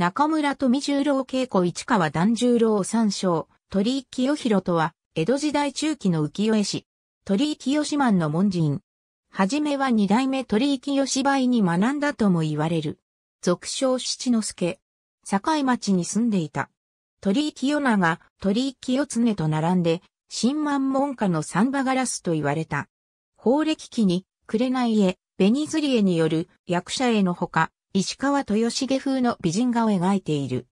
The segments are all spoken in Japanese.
中村富十郎稽古市川團十郎三章、鳥居清弘とは、江戸時代中期の浮世絵師。鳥居清満の門人。はじめは二代目鳥居清芝居に学んだとも言われる。俗称七之助。境町に住んでいた。鳥居清長、鳥居清常と並んで、新満門下の三馬ガラスと言われた。法暦期に、紅絵、紅釣り絵による役者絵のほか、石川豊重風の美人画を描いている。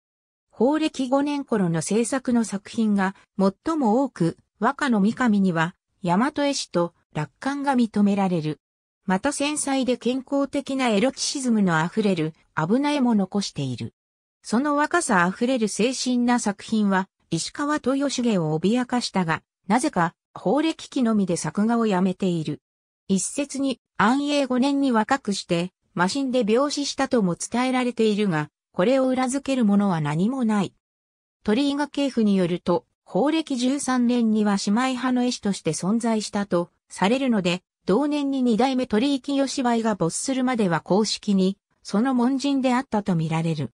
法暦5年頃の制作の作品が最も多く、和歌の三上には、大和絵師と楽観が認められる。また繊細で健康的なエロキシズムの溢れる危ないも残している。その若さ溢れる精神な作品は、石川豊重を脅かしたが、なぜか、法暦期のみで作画をやめている。一説に、安永5年に若くして、マシンで病死したとも伝えられているが、これを裏付けるものは何もない。鳥居が系譜によると、法暦13年には姉妹派の絵師として存在したとされるので、同年に二代目鳥居清芝居が没するまでは公式に、その門人であったとみられる。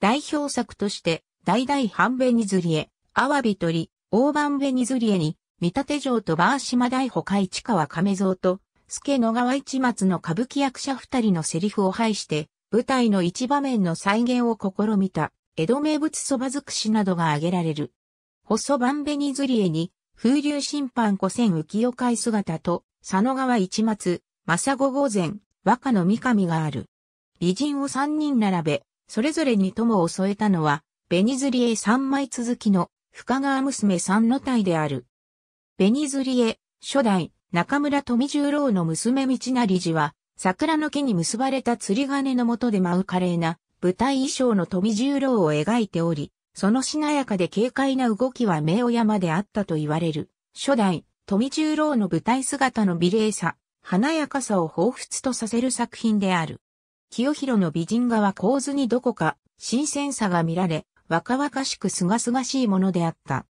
代表作として、大々半紅釣りへ、アワビ鳥、大判紅釣りへに、三立城と馬ー大穂海地川亀蔵と、助野川市松の歌舞伎役者二人のセリフを配して、舞台の一場面の再現を試みた、江戸名物蕎麦尽くしなどが挙げられる。細番紅ずり絵に、風流審判古戦浮世会姿と、佐野川市松、正午午前、和歌の三上がある。美人を三人並べ、それぞれに友を添えたのは、紅ずり絵三枚続きの、深川娘三の隊である。紅ずり絵、初代、中村富十郎の娘道成寺は、桜の木に結ばれた釣り鐘の下で舞う華麗な舞台衣装の富十郎を描いており、そのしなやかで軽快な動きは名を山であったと言われる。初代、富十郎の舞台姿の美麗さ、華やかさを彷彿とさせる作品である。清弘の美人画は構図にどこか新鮮さが見られ、若々しく清々しいものであった。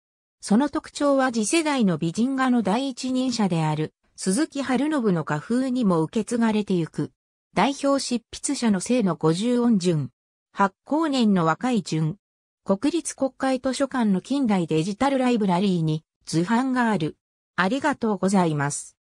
その特徴は次世代の美人画の第一人者である鈴木春信の画風にも受け継がれてゆく。代表執筆者の生の五十音順。発行年の若い順。国立国会図書館の近代デジタルライブラリーに図版がある。ありがとうございます。